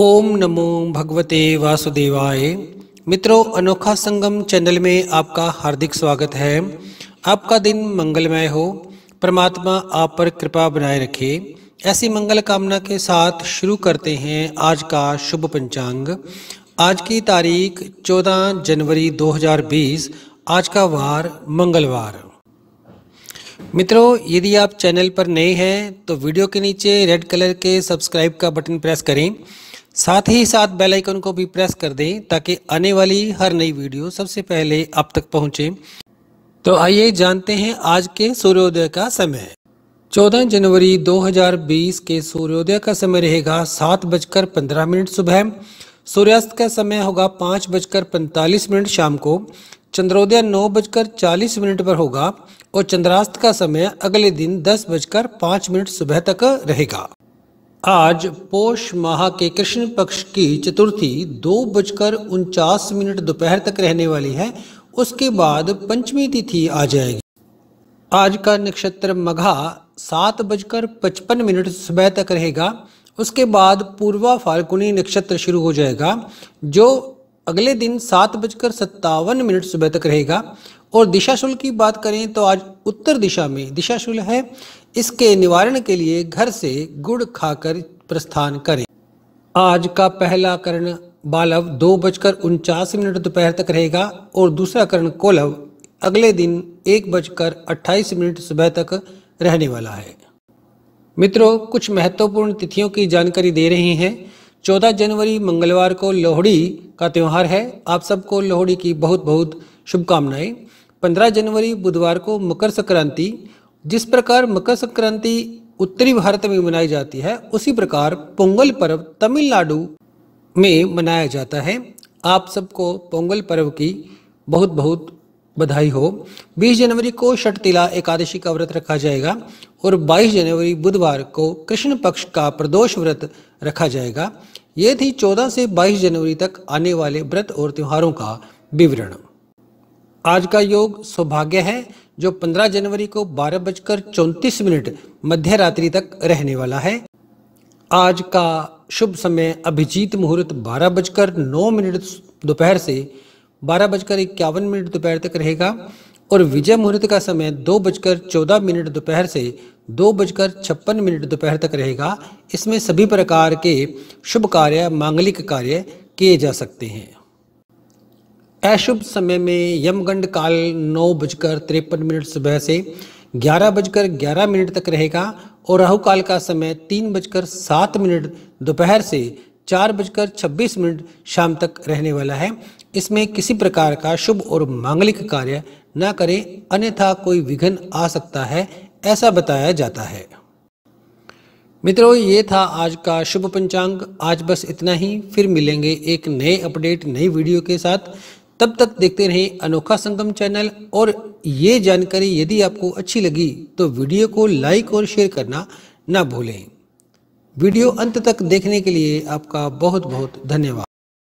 ओम नमो भगवते वासुदेवाय मित्रों अनोखा संगम चैनल में आपका हार्दिक स्वागत है आपका दिन मंगलमय हो परमात्मा आप पर कृपा बनाए रखे ऐसी मंगल कामना के साथ शुरू करते हैं आज का शुभ पंचांग आज की तारीख 14 जनवरी 2020 आज का वार मंगलवार मित्रों यदि आप चैनल पर नए हैं तो वीडियो के नीचे रेड कलर के सब्सक्राइब का बटन प्रेस करें साथ ही साथ बेल आइकन को भी प्रेस कर दें ताकि आने वाली हर नई वीडियो सबसे पहले आप तक पहुंचे तो आइए जानते हैं आज के सूर्योदय का समय 14 जनवरी 2020 के सूर्योदय का समय रहेगा सात बजकर पंद्रह मिनट सुबह सूर्यास्त का समय होगा पाँच बजकर पैंतालीस मिनट शाम को चंद्रोदय नौ बजकर चालीस मिनट पर होगा और चंद्रास्त का समय अगले दिन दस बजकर पाँच मिनट सुबह तक रहेगा आज पोष माह के कृष्ण पक्ष की चतुर्थी दो बजकर उनचास मिनट दोपहर तक रहने वाली है उसके बाद पंचमी तिथि आ जाएगी आज का नक्षत्र मघा सात बजकर पचपन मिनट सुबह तक रहेगा उसके बाद पूर्वा फाल्गुनी नक्षत्र शुरू हो जाएगा जो अगले दिन सात बजकर सत्तावन मिनट सुबह तक रहेगा और शुल्क की बात करें तो आज उत्तर दिशा में दिशाशूल है इसके निवारण के लिए घर से गुड़ खाकर प्रस्थान करें आज का पहला कर्ण बालव दो बजकर उनचास मिनट दोपहर तक रहेगा और दूसरा कर्ण कोलव अगले दिन एक बजकर अट्ठाईस मिनट सुबह तक रहने वाला है मित्रों कुछ महत्वपूर्ण तिथियों की जानकारी दे रहे हैं चौदह जनवरी मंगलवार को लोहड़ी का त्यौहार है आप सबको लोहड़ी की बहुत बहुत शुभकामनाएं पंद्रह जनवरी बुधवार को मकर संक्रांति जिस प्रकार मकर संक्रांति उत्तरी भारत में मनाई जाती है उसी प्रकार पोंगल पर्व तमिलनाडु में मनाया जाता है आप सबको पोंगल पर्व की बहुत बहुत बधाई हो 20 जनवरी को शटतिला एकादशी का व्रत रखा जाएगा और 22 जनवरी बुधवार को कृष्ण पक्ष का प्रदोष व्रत रखा जाएगा ये थी 14 से 22 जनवरी तक आने वाले व्रत और त्योहारों का विवरण आज का योग सौभाग्य है जो 15 जनवरी को बारह बजकर चौंतीस मिनट मध्य रात्रि तक रहने वाला है आज का शुभ समय अभिजीत मुहूर्त बारह बजकर नौ मिनट दोपहर से बारह बजकर इक्यावन मिनट दोपहर तक रहेगा और विजय मुहूर्त का समय दो बजकर चौदह मिनट दोपहर से दो बजकर छप्पन मिनट दोपहर तक रहेगा इसमें सभी प्रकार के शुभ कार्य मांगलिक कार्य किए जा सकते हैं अशुभ समय में यमगंड काल नौ बजकर तिरपन मिनट सुबह से ग्यारह बजकर ग्यारह मिनट तक रहेगा और राहु काल का समय तीन बजकर सात मिनट दोपहर से चार बजकर छब्बीस मिनट शाम तक रहने वाला है इसमें किसी प्रकार का शुभ और मांगलिक कार्य न करें अन्यथा कोई विघ्न आ सकता है ऐसा बताया जाता है मित्रों ये था आज का शुभ पंचांग आज बस इतना ही फिर मिलेंगे एक नए अपडेट नई वीडियो के साथ तब तक देखते रहें अनोखा संगम चैनल और ये जानकारी यदि आपको अच्छी लगी तो वीडियो को लाइक और शेयर करना ना भूलें वीडियो अंत तक देखने के लिए आपका बहुत बहुत धन्यवाद